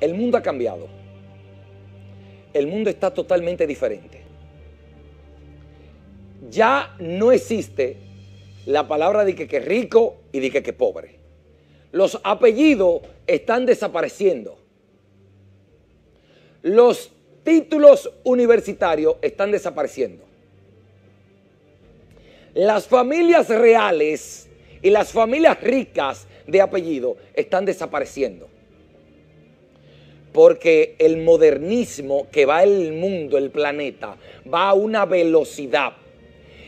El mundo ha cambiado. El mundo está totalmente diferente. Ya no existe la palabra de que, que rico y de que, que pobre. Los apellidos están desapareciendo. Los títulos universitarios están desapareciendo. Las familias reales y las familias ricas de apellido están desapareciendo porque el modernismo que va el mundo, el planeta, va a una velocidad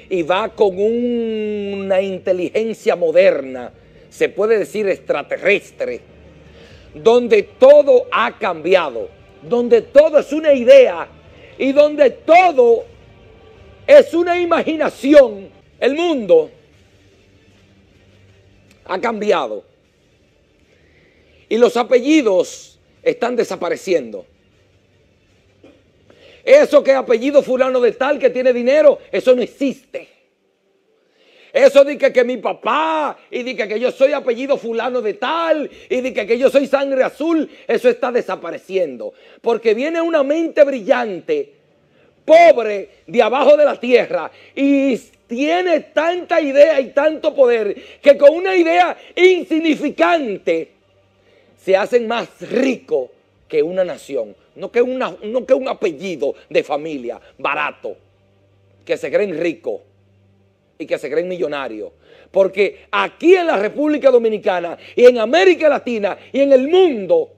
y va con una inteligencia moderna, se puede decir extraterrestre, donde todo ha cambiado, donde todo es una idea y donde todo es una imaginación. El mundo ha cambiado. Y los apellidos están desapareciendo. Eso que apellido fulano de tal que tiene dinero, eso no existe. Eso de que, mi papá y de que, yo soy apellido fulano de tal y de que, que yo soy sangre azul, eso está desapareciendo. Porque viene una mente brillante, pobre, de abajo de la tierra y tiene tanta idea y tanto poder que con una idea insignificante se hacen más ricos que una nación, no que, que un apellido de familia barato, que se creen ricos y que se creen millonarios. Porque aquí en la República Dominicana y en América Latina y en el mundo,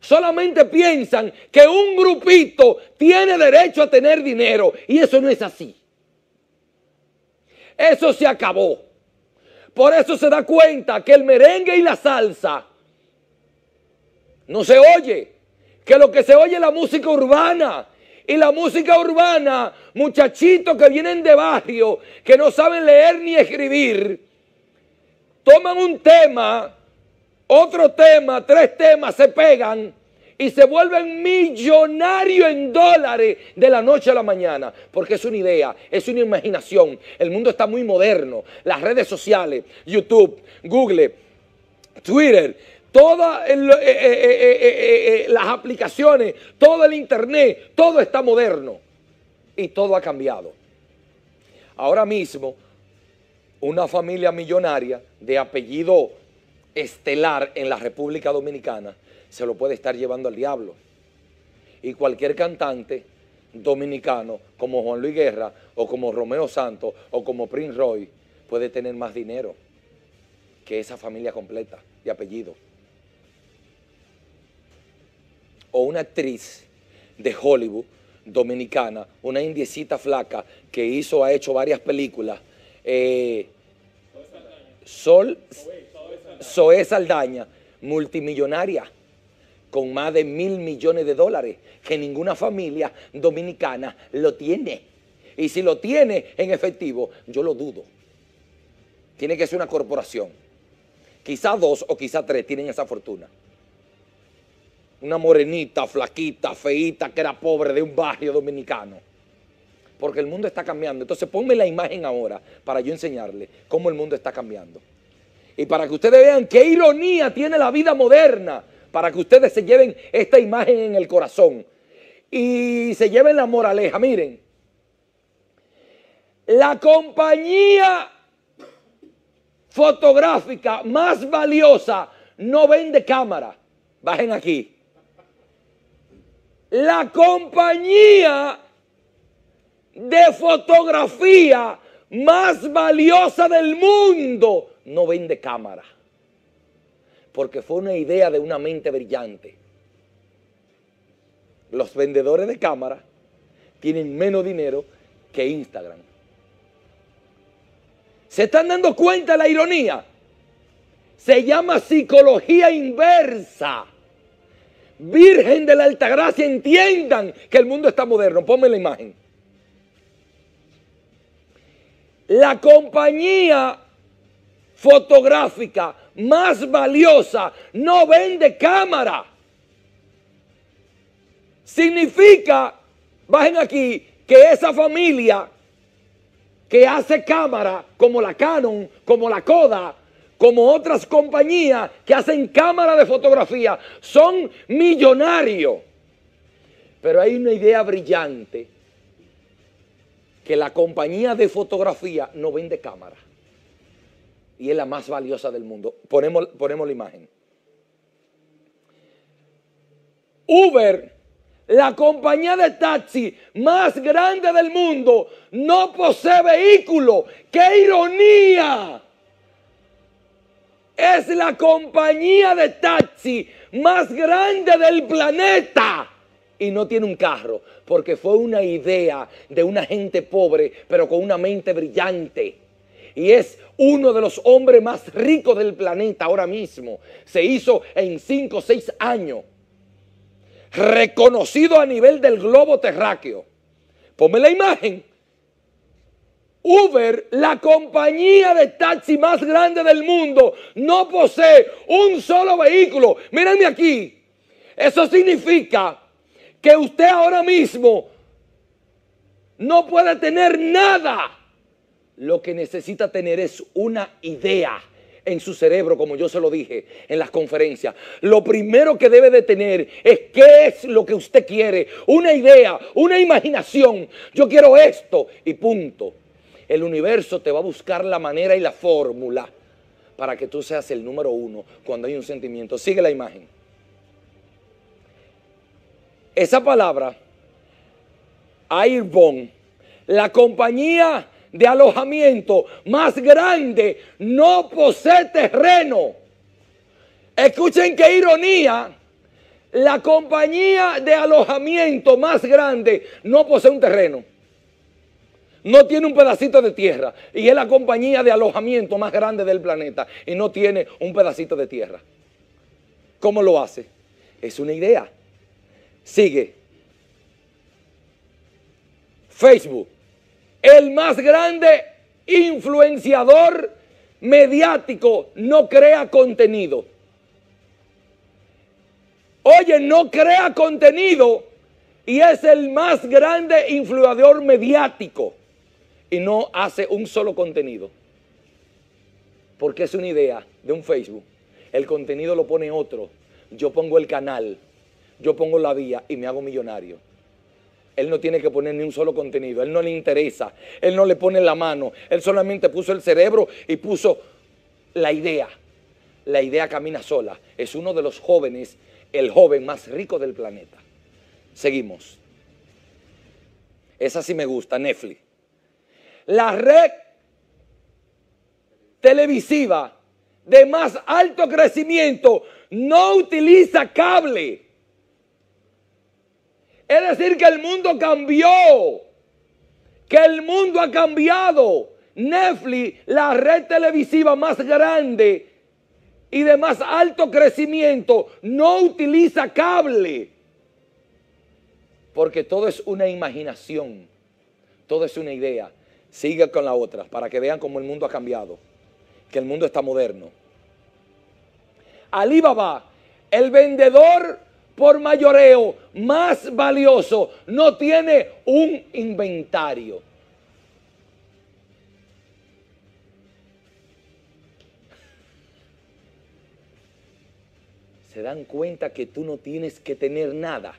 solamente piensan que un grupito tiene derecho a tener dinero y eso no es así. Eso se acabó. Por eso se da cuenta que el merengue y la salsa no se oye. Que lo que se oye es la música urbana. Y la música urbana, muchachitos que vienen de barrio, que no saben leer ni escribir, toman un tema, otro tema, tres temas, se pegan y se vuelven millonarios en dólares de la noche a la mañana, porque es una idea, es una imaginación. El mundo está muy moderno, las redes sociales, YouTube, Google, Twitter, todas eh, eh, eh, las aplicaciones, todo el Internet, todo está moderno y todo ha cambiado. Ahora mismo, una familia millonaria de apellido estelar en la República Dominicana se lo puede estar llevando al diablo. Y cualquier cantante dominicano como Juan Luis Guerra o como Romeo Santos o como Prince Roy puede tener más dinero que esa familia completa de apellido o una actriz de Hollywood dominicana, una indiecita flaca que hizo, ha hecho varias películas. Eh, Sol Zoe Saldaña, multimillonaria, con más de mil millones de dólares, que ninguna familia dominicana lo tiene. Y si lo tiene en efectivo, yo lo dudo. Tiene que ser una corporación. Quizá dos o quizá tres tienen esa fortuna una morenita, flaquita, feíta, que era pobre de un barrio dominicano. Porque el mundo está cambiando. Entonces ponme la imagen ahora para yo enseñarle cómo el mundo está cambiando. Y para que ustedes vean qué ironía tiene la vida moderna, para que ustedes se lleven esta imagen en el corazón y se lleven la moraleja. Miren, la compañía fotográfica más valiosa no vende cámara. Bajen aquí la compañía de fotografía más valiosa del mundo no vende cámara. Porque fue una idea de una mente brillante. Los vendedores de cámara tienen menos dinero que Instagram. ¿Se están dando cuenta la ironía? Se llama psicología inversa. Virgen de la Altagracia, entiendan que el mundo está moderno. Ponme la imagen. La compañía fotográfica más valiosa no vende cámara. Significa, bajen aquí, que esa familia que hace cámara, como la Canon, como la Coda, como otras compañías que hacen cámaras de fotografía, son millonarios. Pero hay una idea brillante, que la compañía de fotografía no vende cámara. Y es la más valiosa del mundo. Ponemos, ponemos la imagen. Uber, la compañía de taxi más grande del mundo, no posee vehículo. ¡Qué ironía! es la compañía de taxi más grande del planeta. Y no tiene un carro, porque fue una idea de una gente pobre, pero con una mente brillante. Y es uno de los hombres más ricos del planeta ahora mismo. Se hizo en 5 o 6 años. Reconocido a nivel del globo terráqueo. Ponme la imagen. Uber, la compañía de taxi más grande del mundo, no posee un solo vehículo. Mírenme aquí. Eso significa que usted ahora mismo no puede tener nada. Lo que necesita tener es una idea en su cerebro, como yo se lo dije en las conferencias. Lo primero que debe de tener es qué es lo que usted quiere, una idea, una imaginación. Yo quiero esto y punto. El universo te va a buscar la manera y la fórmula para que tú seas el número uno cuando hay un sentimiento. Sigue la imagen. Esa palabra, Airbnb, la compañía de alojamiento más grande, no posee terreno. Escuchen qué ironía. La compañía de alojamiento más grande no posee un terreno. No tiene un pedacito de tierra y es la compañía de alojamiento más grande del planeta y no tiene un pedacito de tierra. ¿Cómo lo hace? Es una idea. Sigue. Facebook, el más grande influenciador mediático, no crea contenido. Oye, no crea contenido y es el más grande influenciador mediático y no hace un solo contenido. Porque es una idea de un Facebook. El contenido lo pone otro. Yo pongo el canal, yo pongo la vía y me hago millonario. Él no tiene que poner ni un solo contenido, él no le interesa, él no le pone la mano, él solamente puso el cerebro y puso la idea. La idea camina sola. Es uno de los jóvenes, el joven más rico del planeta. Seguimos. Esa sí me gusta, Netflix la red televisiva de más alto crecimiento no utiliza cable. Es decir, que el mundo cambió, que el mundo ha cambiado. Netflix, la red televisiva más grande y de más alto crecimiento, no utiliza cable. Porque todo es una imaginación, todo es una idea. Sigue con la otra para que vean cómo el mundo ha cambiado, que el mundo está moderno. Alibaba, el vendedor por mayoreo más valioso, no tiene un inventario. Se dan cuenta que tú no tienes que tener nada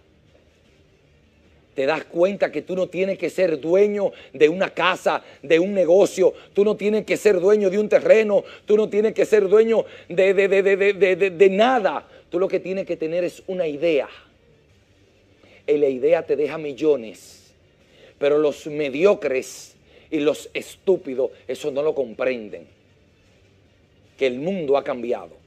te das cuenta que tú no tienes que ser dueño de una casa, de un negocio, tú no tienes que ser dueño de un terreno, tú no tienes que ser dueño de, de, nada. Tú lo que tienes que tener es una idea. Y la idea te deja millones, pero los mediocres y los estúpidos, eso no lo comprenden, que el mundo ha cambiado.